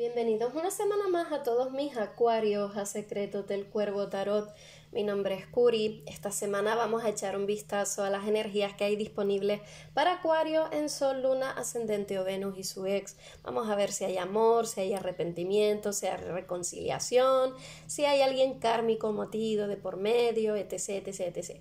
Bienvenidos una semana más a todos mis acuarios, a secretos del cuervo tarot. Mi nombre es Curi. Esta semana vamos a echar un vistazo a las energías que hay disponibles para Acuario en Sol, Luna, Ascendente o Venus y su ex. Vamos a ver si hay amor, si hay arrepentimiento, si hay reconciliación, si hay alguien kármico, motivo, de por medio, etc, etc, etc.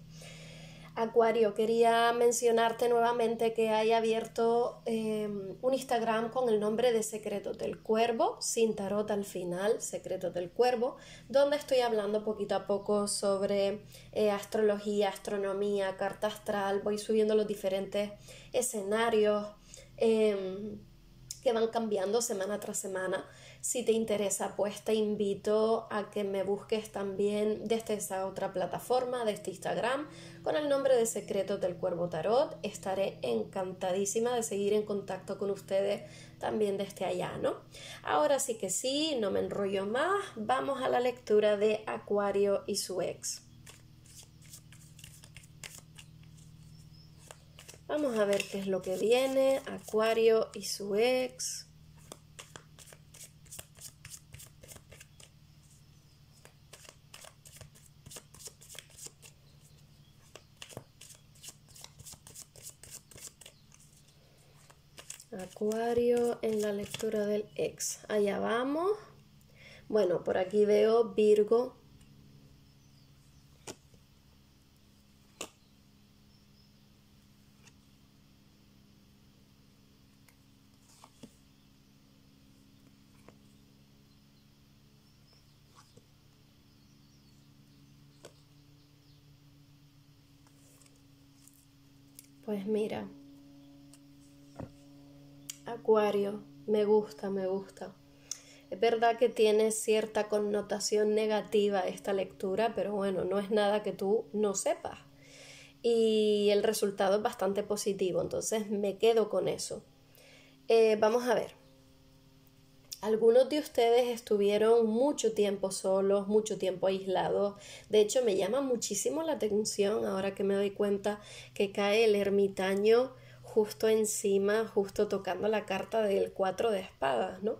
Acuario, quería mencionarte nuevamente que hay abierto em, un Instagram con el nombre de Secretos del Cuervo, sin tarot al final, Secretos del Cuervo, donde estoy hablando poquito a poco sobre eh, astrología, astronomía, carta astral, voy subiendo los diferentes escenarios em, que van cambiando semana tras semana si te interesa, pues te invito a que me busques también desde esa otra plataforma, desde este Instagram, con el nombre de Secretos del Cuervo Tarot. Estaré encantadísima de seguir en contacto con ustedes también desde allá, ¿no? Ahora sí que sí, no me enrollo más, vamos a la lectura de Acuario y su ex. Vamos a ver qué es lo que viene, Acuario y su ex. Acuario en la lectura del ex. Allá vamos. Bueno, por aquí veo Virgo. Pues mira, Acuario, me gusta, me gusta. Es verdad que tiene cierta connotación negativa esta lectura, pero bueno, no es nada que tú no sepas. Y el resultado es bastante positivo, entonces me quedo con eso. Eh, vamos a ver. Algunos de ustedes estuvieron mucho tiempo solos, mucho tiempo aislados. De hecho, me llama muchísimo la atención ahora que me doy cuenta que cae el ermitaño justo encima, justo tocando la carta del cuatro de espadas, ¿no?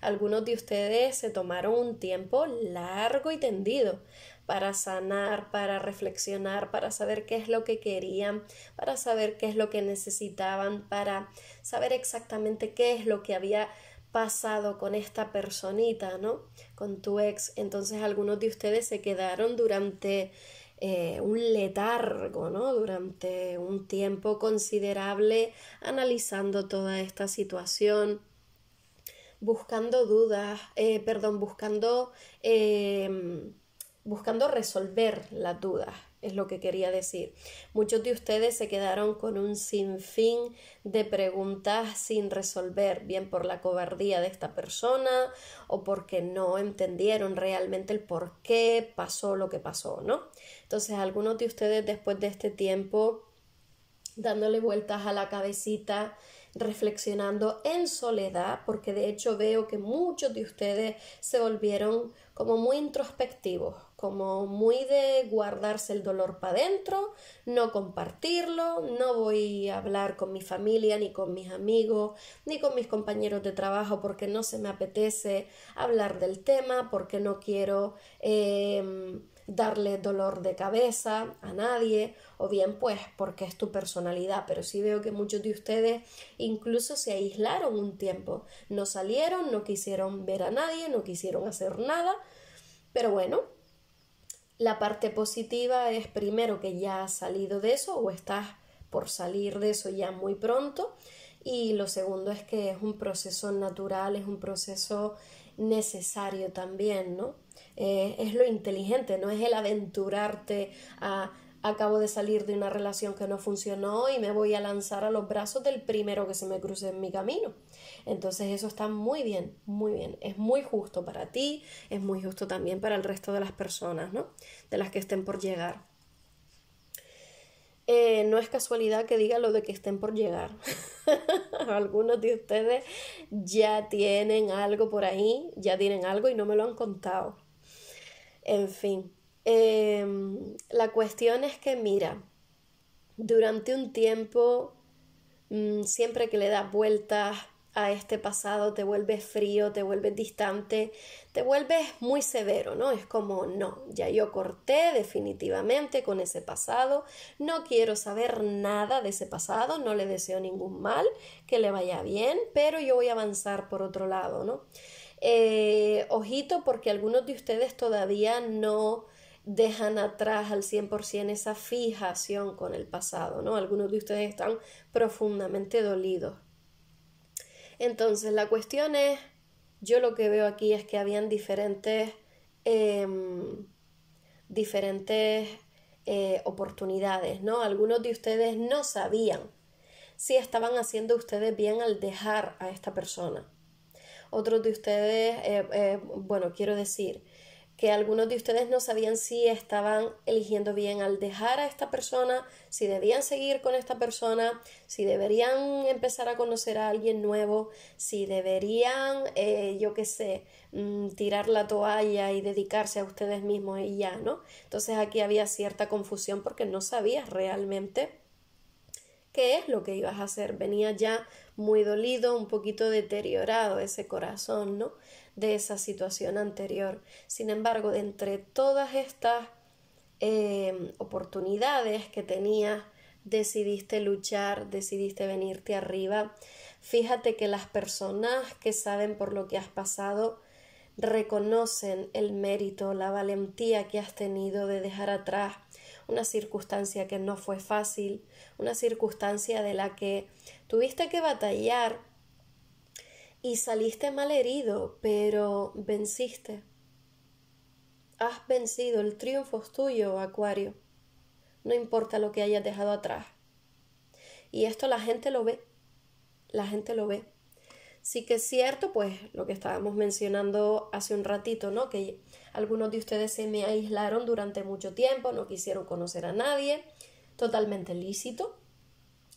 Algunos de ustedes se tomaron un tiempo largo y tendido para sanar, para reflexionar, para saber qué es lo que querían, para saber qué es lo que necesitaban, para saber exactamente qué es lo que había pasado con esta personita, ¿no? Con tu ex. Entonces algunos de ustedes se quedaron durante eh, un letargo ¿no? durante un tiempo considerable analizando toda esta situación buscando dudas, eh, perdón, buscando, eh, buscando resolver las dudas es lo que quería decir. Muchos de ustedes se quedaron con un sinfín de preguntas sin resolver, bien por la cobardía de esta persona o porque no entendieron realmente el por qué pasó lo que pasó, ¿no? Entonces, algunos de ustedes después de este tiempo dándole vueltas a la cabecita, reflexionando en soledad, porque de hecho veo que muchos de ustedes se volvieron como muy introspectivos, como muy de guardarse el dolor para adentro, no compartirlo, no voy a hablar con mi familia, ni con mis amigos, ni con mis compañeros de trabajo porque no se me apetece hablar del tema, porque no quiero em, darle dolor de cabeza a nadie, o bien pues porque es tu personalidad, pero sí veo que muchos de ustedes incluso se aislaron un tiempo, no salieron, no quisieron ver a nadie, no quisieron hacer nada, pero bueno, la parte positiva es primero que ya has salido de eso o estás por salir de eso ya muy pronto. Y lo segundo es que es un proceso natural, es un proceso necesario también, ¿no? Eh, es lo inteligente, no es el aventurarte a acabo de salir de una relación que no funcionó y me voy a lanzar a los brazos del primero que se me cruce en mi camino. Entonces eso está muy bien, muy bien. Es muy justo para ti, es muy justo también para el resto de las personas, ¿no? De las que estén por llegar. Eh, no es casualidad que diga lo de que estén por llegar. Algunos de ustedes ya tienen algo por ahí, ya tienen algo y no me lo han contado. En fin, Em, la cuestión es que, mira, durante un tiempo, mm, siempre que le das vueltas a este pasado, te vuelves frío, te vuelves distante, te vuelves muy severo, ¿no? Es como, no, ya yo corté definitivamente con ese pasado, no quiero saber nada de ese pasado, no le deseo ningún mal, que le vaya bien, pero yo voy a avanzar por otro lado, ¿no? Eh, ojito porque algunos de ustedes todavía no dejan atrás al 100% esa fijación con el pasado, ¿no? Algunos de ustedes están profundamente dolidos. Entonces, la cuestión es, yo lo que veo aquí es que habían diferentes, em, diferentes eh, oportunidades, ¿no? Algunos de ustedes no sabían si estaban haciendo ustedes bien al dejar a esta persona. Otros de ustedes, eh, eh, bueno, quiero decir, que algunos de ustedes no sabían si estaban eligiendo bien al dejar a esta persona, si debían seguir con esta persona, si deberían empezar a conocer a alguien nuevo, si deberían, eh, yo qué sé, mm, tirar la toalla y dedicarse a ustedes mismos y ya, ¿no? Entonces aquí había cierta confusión porque no sabía realmente ¿Qué es lo que ibas a hacer? Venía ya muy dolido, un poquito deteriorado ese corazón, ¿no? De esa situación anterior. Sin embargo, de entre todas estas eh, oportunidades que tenías, decidiste luchar, decidiste venirte arriba. Fíjate que las personas que saben por lo que has pasado reconocen el mérito, la valentía que has tenido de dejar atrás una circunstancia que no fue fácil, una circunstancia de la que tuviste que batallar y saliste mal herido, pero venciste. Has vencido, el triunfo es tuyo, Acuario. No importa lo que hayas dejado atrás. Y esto la gente lo ve. La gente lo ve. Sí que es cierto, pues lo que estábamos mencionando hace un ratito, ¿no? Que algunos de ustedes se me aislaron durante mucho tiempo, no quisieron conocer a nadie, totalmente lícito.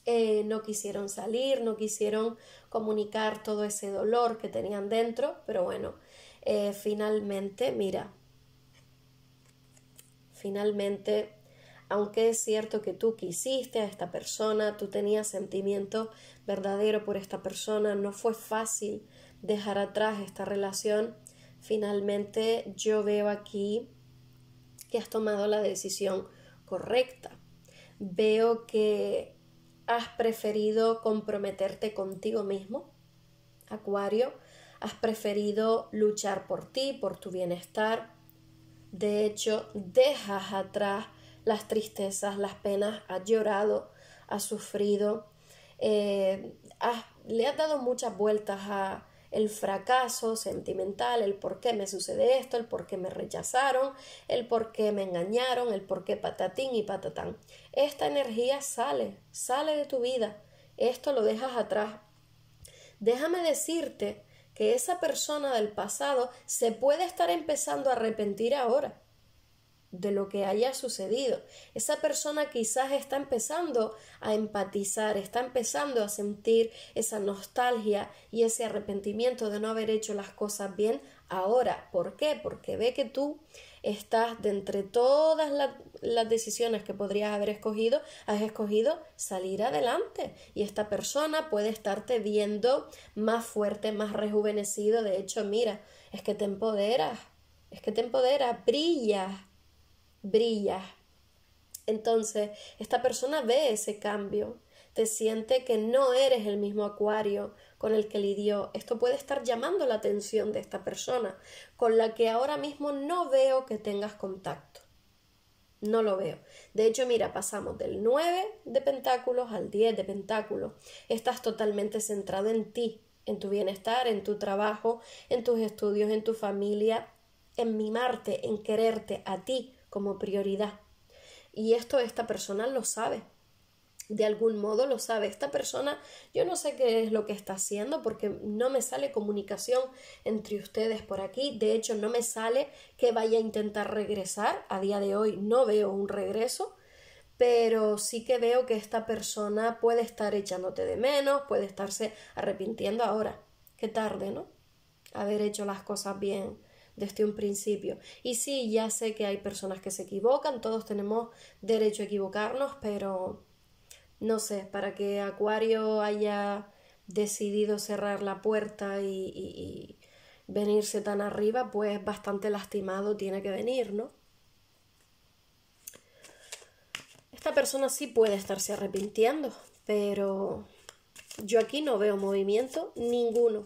Eh, no quisieron salir, no quisieron comunicar todo ese dolor que tenían dentro, pero bueno, eh, finalmente, mira, finalmente aunque es cierto que tú quisiste a esta persona, tú tenías sentimiento verdadero por esta persona, no fue fácil dejar atrás esta relación, finalmente yo veo aquí que has tomado la decisión correcta. Veo que has preferido comprometerte contigo mismo, Acuario, has preferido luchar por ti, por tu bienestar. De hecho, dejas atrás las tristezas, las penas, has llorado, has sufrido, eh, le has dado muchas vueltas a el fracaso sentimental, el por qué me sucede esto, el por qué me rechazaron, el por qué me engañaron, el por qué patatín y patatán. Esta energía sale, sale de tu vida. Esto lo dejas atrás. Déjame decirte que esa persona del pasado se puede estar empezando a arrepentir ahora de lo que haya sucedido. Esa persona quizás está empezando a empatizar, está empezando a sentir esa nostalgia y ese arrepentimiento de no haber hecho las cosas bien ahora. ¿Por qué? Porque ve que tú estás de entre todas las decisiones que podrías haber escogido, has escogido salir adelante y esta persona puede estarte viendo más fuerte, más rejuvenecido. De hecho, mira, es que te empoderas, es que te empoderas, brillas Brillas. Entonces, esta persona ve ese cambio, te siente que no eres el mismo acuario con el que lidió. Esto puede estar llamando la atención de esta persona, con la que ahora mismo no veo que tengas contacto. No lo veo. De hecho, mira, pasamos del 9 de pentáculos al 10 de pentáculos. Estás totalmente centrado en ti, en tu bienestar, en tu trabajo, en tus estudios, en tu familia, en mimarte, en quererte a ti, como prioridad. Y esto esta persona lo sabe. De algún modo lo sabe. Esta persona, yo no sé qué es lo que está haciendo porque no me sale comunicación entre ustedes por aquí. De hecho, no me sale que vaya a intentar regresar. A día de hoy no veo un regreso pero sí que veo que esta persona puede estar echándote de menos, puede estarse arrepintiendo ahora. Qué tarde, ¿no? Haber hecho las cosas bien desde un principio. Y sí, ya sé que hay personas que se equivocan, todos tenemos derecho a equivocarnos, pero no sé, para que Acuario haya decidido cerrar la puerta y, venirse tan arriba, pues bastante lastimado tiene que venir, ¿no? Esta persona sí puede estarse arrepintiendo, pero yo aquí no veo movimiento ninguno.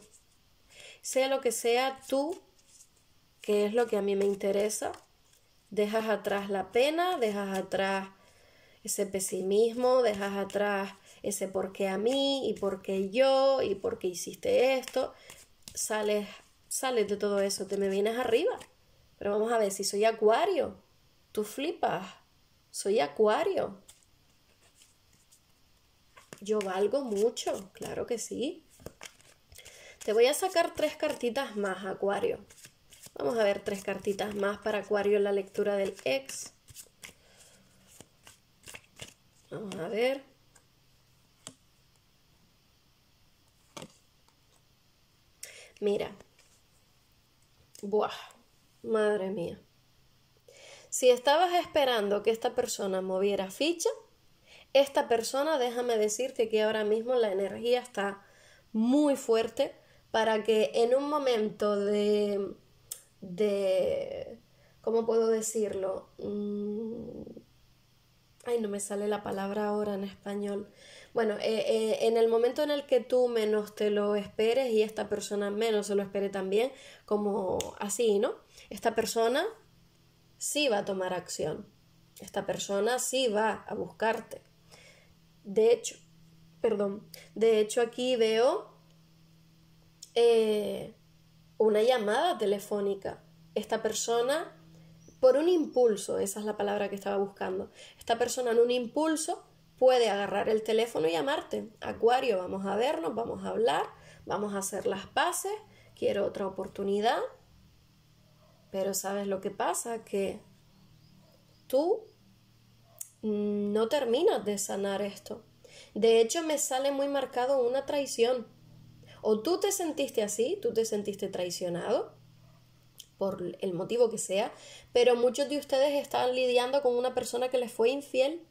Sea lo que sea, tú qué es lo que a mí me interesa. Dejas atrás la pena, dejas atrás ese pesimismo, dejas atrás ese por qué a mí y por qué yo y por qué hiciste esto. Sales, sales de todo eso, te me vienes arriba. Pero vamos a ver, si soy acuario, tú flipas, soy acuario. Yo valgo mucho, claro que sí. Te voy a sacar tres cartitas más, acuario. Vamos a ver tres cartitas más para Acuario en la lectura del ex. Vamos a ver. Mira. Buah, madre mía. Si estabas esperando que esta persona moviera ficha, esta persona, déjame decirte que ahora mismo la energía está muy fuerte para que en un momento de de, ¿cómo puedo decirlo? Mm, ay, no me sale la palabra ahora en español. Bueno, eh, eh, en el momento en el que tú menos te lo esperes y esta persona menos se lo espere también, como así, ¿no? Esta persona sí va a tomar acción. Esta persona sí va a buscarte. De hecho, perdón, de hecho aquí veo eh, una llamada telefónica. Esta persona, por un impulso, esa es la palabra que estaba buscando, esta persona en un impulso puede agarrar el teléfono y llamarte. Acuario, vamos a vernos, vamos a hablar, vamos a hacer las paces, quiero otra oportunidad. Pero sabes lo que pasa, que tú no terminas de sanar esto. De hecho, me sale muy marcado una traición o tú te sentiste así, tú te sentiste traicionado por el motivo que sea, pero muchos de ustedes están lidiando con una persona que les fue infiel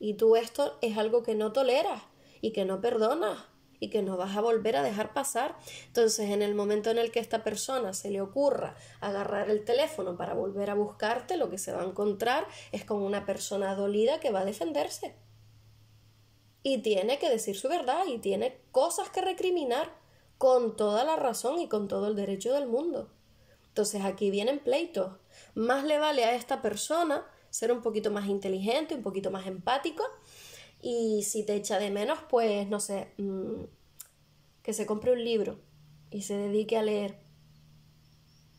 y tú esto es algo que no toleras y que no perdonas y que no vas a volver a dejar pasar. Entonces, en el momento en el que esta persona se le ocurra agarrar el teléfono para volver a buscarte, lo que se va a encontrar es con una persona dolida que va a defenderse. Y tiene que decir su verdad y tiene cosas que recriminar con toda la razón y con todo el derecho del mundo. Entonces aquí vienen pleitos. Más le vale a esta persona ser un poquito más inteligente, un poquito más empático y si te echa de menos, pues no sé, mm, que se compre un libro y se dedique a leer,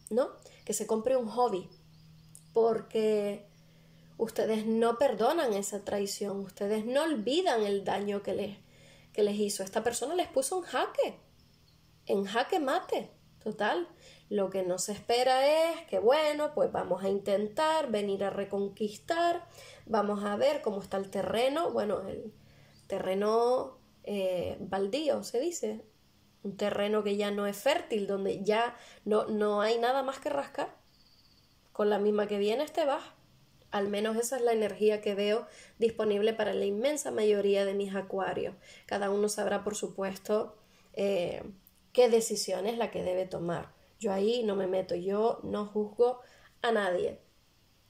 ¿no? Que se compre un hobby, porque ustedes no perdonan esa traición, ustedes no olvidan el daño que les, que les hizo. Esta persona les puso un jaque en jaque mate, total. Lo que nos espera es que, bueno, pues vamos a intentar venir a reconquistar, vamos a ver cómo está el terreno, bueno, el terreno eh, baldío, se dice, un terreno que ya no es fértil, donde ya no, no hay nada más que rascar. Con la misma que viene. Este va. Al menos esa es la energía que veo disponible para la inmensa mayoría de mis acuarios. Cada uno sabrá, por supuesto, eh, qué decisión es la que debe tomar. Yo ahí no me meto, yo no juzgo a nadie.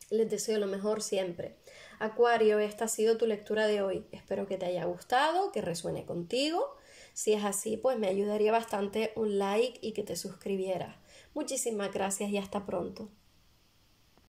Les deseo lo mejor siempre. Acuario, esta ha sido tu lectura de hoy. Espero que te haya gustado, que resuene contigo. Si es así, pues me ayudaría bastante un like y que te suscribieras. Muchísimas gracias y hasta pronto.